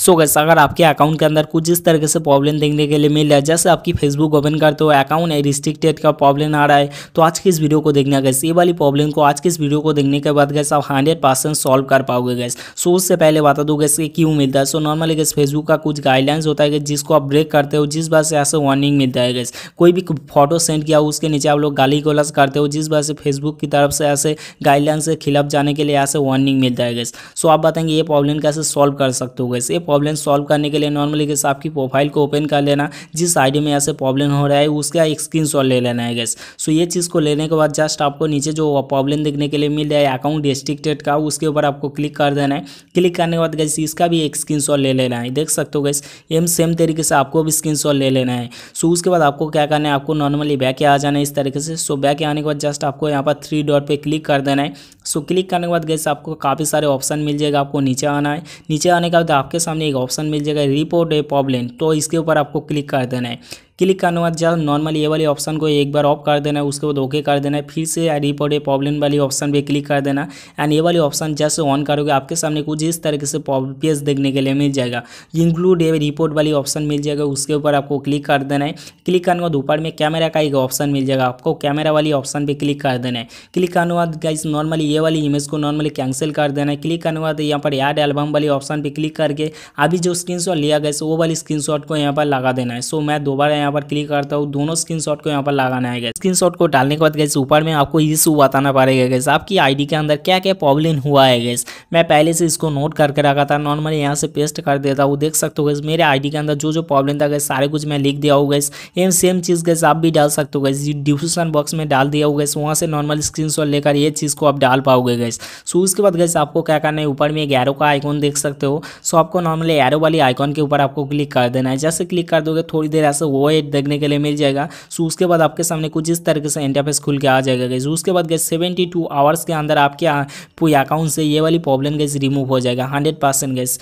सो gas अगर आपके account के अंदर कुछ इस तरीके से प्रॉब्लम देखने के लिए मिल रहा है जैसे आपकी फेसबुक ओपन करते हो अकाउंट रिस्ट्रिक्टेड का प्रॉब्लम आ रहा है तो आज की इस वीडियो को देखना गैस ये वाली प्रॉब्लम को आज की इस वीडियो को देखने के बाद गैस आप हंड्रेड परसेंट सॉल्व कर पाओगे गैस सो उससे पहले बता दो गैस क्यों मिलता है सो नॉर्मली गैस फेसबुक का कुछ गाइडलाइंस होता है जिसको आप ब्रेक करते हो जिस वजह से ऐसे वार्निंग मिलता है गैस कोई भी फोटो सेंड किया उसके नीचे आप लोग गाली गोलस करते हो जिस वजह से फेसबुक की तरफ से ऐसे गाइडलाइंस के खिलाफ जाने के लिए ऐसे वार्निंग मिलता है गैस सो आप बताएंगे ये प्रॉब्लम कैसे सॉल्व कर सकते हो गैस ये प्रॉब्लम सॉल्व करने के लिए नॉर्मली गैस आपकी प्रोफाइल को ओपन कर लेना जिस आईडी में ऐसे प्रॉब्लम हो रहा है उसका एक स्क्रीन ले लेना है गैस सो ये चीज़ को लेने के बाद जस्ट आपको नीचे जो प्रॉब्लम देखने के लिए मिल रहा है अकाउंट डिस्ट्रिक्टेड का उसके ऊपर आपको क्लिक कर देना है क्लिक करने के बाद गैस इसका भी एक स्क्रीन ले लेना है देख सकते हो गैस एम सेम तरीके से आपको भी स्क्रीन ले लेना है सो उसके बाद आपको क्या करना है आपको नॉर्मली बैक आ जाना है इस तरीके से सो बैक आने के बाद जस्ट आपको यहाँ पर थ्री डॉट पर क्लिक कर देना है सो क्लिक करने के बाद गैस आपको काफ़ी सारे ऑप्शन मिल जाएगा आपको नीचे आना है नीचे आने के बाद आपके सामने एक ऑप्शन मिल जाएगा रिपोर्ट ए प्रॉब्लम तो इसके ऊपर आपको क्लिक कर देना है क्लिक करने के बाद जब नॉर्मल ये वाली ऑप्शन को एक बार ऑफ कर देना है उसके बाद ओके कर देना है फिर से रिपोर्ट ए प्रॉब्लम वाली ऑप्शन पर क्लिक कर देना एंड ये वाली ऑप्शन जैसे ऑन करोगे आपके सामने कुछ इस तरीके से पेज देखने के लिए मिल जाएगा इंक्लूड ए रिपोर्ट वाली ऑप्शन मिल जाएगा उसके ऊपर आपको क्लिक कर देना है क्लिक करने के बाद ऊपर में कैमरा का एक ऑप्शन मिल जाएगा आपको कैमरा वाली ऑप्शन पर क्लिक कर देना है क्लिक करने के बाद गाइस नॉर्मली ये वाली इमेज को नॉर्मली कैंसिल कर देना है क्लिक करने के बाद यहाँ पर एड एल्बम वाली ऑप्शन पर क्लिक करके अभी जो स्क्रीनशॉट लिया गया वो वाली स्क्रीनशॉट को यहाँ पर लगा देना है सो मैं दोबारा यहाँ यहाँ पर क्लिक करता हूँ दोनों स्क्रीन को यहाँ पर लगाना है स्क्रीन शॉट को डालने के बाद गैस ऊपर में आपको इशू बताना पड़ेगा गैस आपकी आईडी के अंदर क्या क्या प्रॉब्लम हुआ है गैस मैं पहले से इसको नोट करके रखा था नॉर्मली यहाँ से पेस्ट कर देता हूँ देख सकते हो गैस मेरे आईडी के अंदर जो जो प्रॉब्लम था गैस सारे कुछ मैं लिख दिया हूँ गैस एम सेम चीज़ गैस आप भी डाल सकते हो गैस डिस्क्रिप्शन बॉक्स में डाल दिया हो गैस वहाँ से नॉर्मल स्क्रीन लेकर ये चीज़ को आप डाल पाओगे गैस सो उसके बाद गैस आपको क्या करना है ऊपर में एक एरो का आइकॉन देख सकते हो सो आपको नॉर्मली एरो वाली आइकॉन के ऊपर आपको क्लिक कर देना है जैसे क्लिक कर दोगे थोड़ी देर ऐसे वो अपडेट देखने के लिए मिल जाएगा सो उसके बाद आपके सामने कुछ इस तरीके से इंटरफेस खुल के आ जाएगा गैस उसके बाद गैस सेवेंटी आवर्स के अंदर आपके अकाउंट से ये वाली प्रॉब्लम गैस रिमूव हो जाएगा हंड्रेड परसेंट गैस